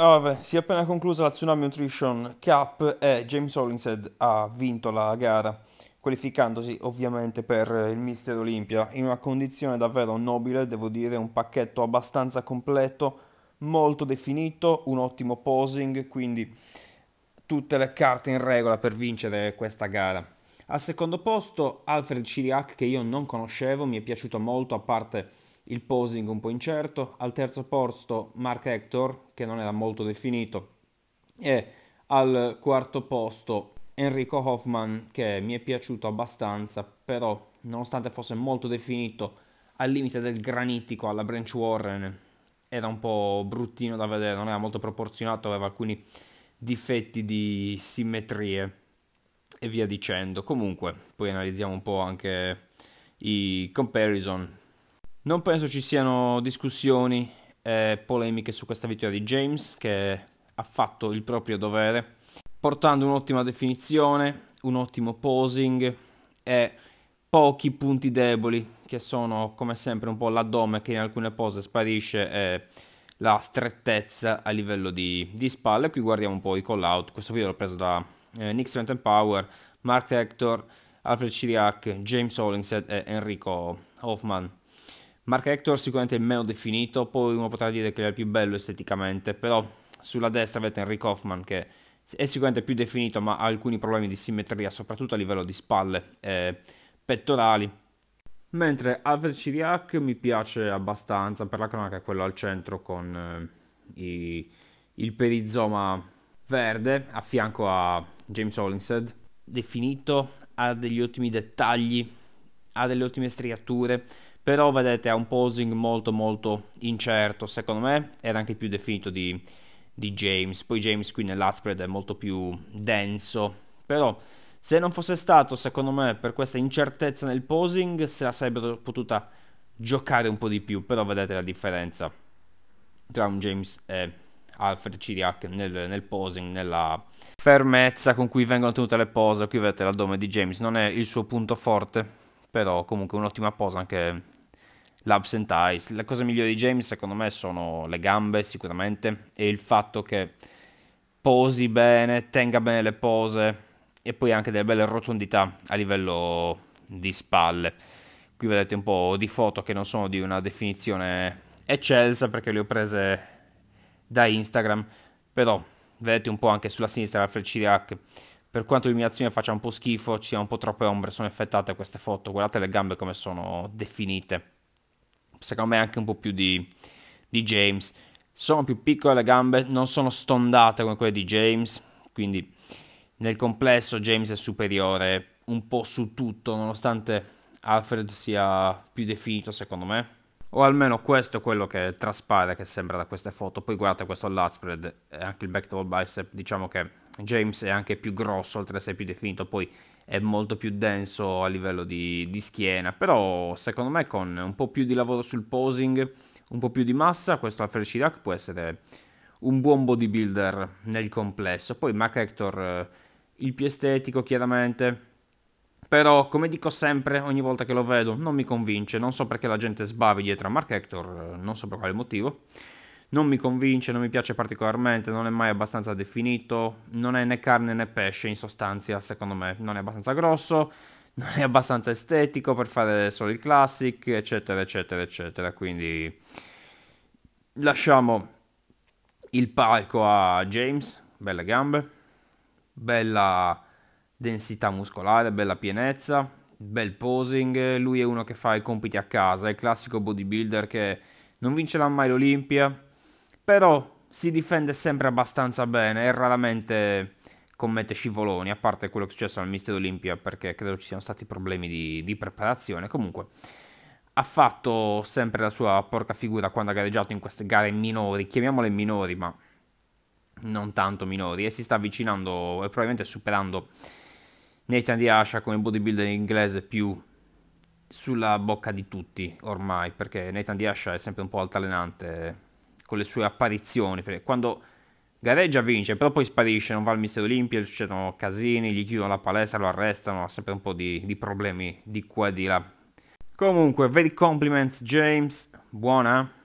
Ah, vabbè, si è appena conclusa la Tsunami Nutrition Cup e James Hollingshead ha vinto la gara, qualificandosi ovviamente per il Mister Olimpia in una condizione davvero nobile, devo dire, un pacchetto abbastanza completo, molto definito, un ottimo posing, quindi tutte le carte in regola per vincere questa gara. Al secondo posto Alfred Ciriac che io non conoscevo, mi è piaciuto molto a parte il posing un po' incerto. Al terzo posto Mark Hector che non era molto definito e al quarto posto Enrico Hoffman che mi è piaciuto abbastanza, però nonostante fosse molto definito al limite del granitico alla Branch Warren era un po' bruttino da vedere, non era molto proporzionato, aveva alcuni difetti di simmetrie e via dicendo. Comunque, poi analizziamo un po' anche i comparison. Non penso ci siano discussioni e eh, polemiche su questa vittoria di James, che ha fatto il proprio dovere, portando un'ottima definizione, un ottimo posing e pochi punti deboli, che sono come sempre un po' l'addome che in alcune pose sparisce e la strettezza a livello di, di spalle. Qui guardiamo un po' i call out, questo video l'ho preso da eh, Nick Strength Power, Mark Hector, Alfred Ciriac, James Hollingshead e Enrico Hoffman. Mark Hector sicuramente è meno definito, poi uno potrà dire che è il più bello esteticamente, però sulla destra avete Enrico Hoffman che è sicuramente più definito ma ha alcuni problemi di simmetria, soprattutto a livello di spalle e pettorali. Mentre Alfred Ciriac mi piace abbastanza, per la cronaca quello al centro con eh, i, il perizoma verde a fianco a James Hollingshead, definito, ha degli ottimi dettagli, ha delle ottime striature, però vedete ha un posing molto molto incerto, secondo me era anche più definito di, di James, poi James qui nell'Atspread è molto più denso, però se non fosse stato secondo me per questa incertezza nel posing se la sarebbero potuta giocare un po' di più, però vedete la differenza tra un James e Alfred Ciriac nel, nel, posing, nella fermezza con cui vengono tenute le pose. Qui vedete l'addome di James, non è il suo punto forte, però comunque un'ottima posa anche l'absent eyes. Le cose migliori di James secondo me sono le gambe sicuramente e il fatto che posi bene, tenga bene le pose e poi anche delle belle rotondità a livello di spalle. Qui vedete un po' di foto che non sono di una definizione eccelsa perché le ho prese da Instagram, però vedete un po' anche sulla sinistra la Frecci per quanto l'illuminazione faccia un po' schifo, ci sono un po' troppe ombre, sono effettate queste foto, guardate le gambe come sono definite, secondo me anche un po' più di, di James, sono più piccole le gambe, non sono stondate come quelle di James, quindi nel complesso James è superiore un po' su tutto, nonostante Alfred sia più definito secondo me, o almeno questo è quello che traspare, che sembra da queste foto. Poi guardate questo lat spread e anche il back double bicep. Diciamo che James è anche più grosso, oltre a essere più definito, poi è molto più denso a livello di, di schiena. Però secondo me con un po' più di lavoro sul posing, un po' più di massa, questo Alfred Chirac può essere un buon bodybuilder nel complesso. Poi Mac Hector, eh, il più estetico chiaramente, però, come dico sempre, ogni volta che lo vedo, non mi convince. Non so perché la gente sbavi dietro a Mark Hector, eh, non so per quale motivo. Non mi convince, non mi piace particolarmente, non è mai abbastanza definito. Non è né carne né pesce, in sostanza, secondo me. Non è abbastanza grosso, non è abbastanza estetico per fare solo il classic, eccetera, eccetera, eccetera. Quindi lasciamo il palco a James, belle gambe, bella densità muscolare, bella pienezza, bel posing, lui è uno che fa i compiti a casa, è il classico bodybuilder che non vincerà mai l'Olimpia, però si difende sempre abbastanza bene e raramente commette scivoloni, a parte quello che è successo al Mister Olimpia perché credo ci siano stati problemi di, di preparazione, comunque ha fatto sempre la sua porca figura quando ha gareggiato in queste gare minori, chiamiamole minori ma non tanto minori e si sta avvicinando e probabilmente superando Nathan di come bodybuilder inglese più sulla bocca di tutti ormai, perché Nathan di è sempre un po' altalenante con le sue apparizioni, perché quando gareggia vince, però poi sparisce, non va al Mister Olimpia, succedono casini, gli chiudono la palestra, lo arrestano, ha sempre un po' di, di problemi di qua e di là. Comunque, very compliments James, buona.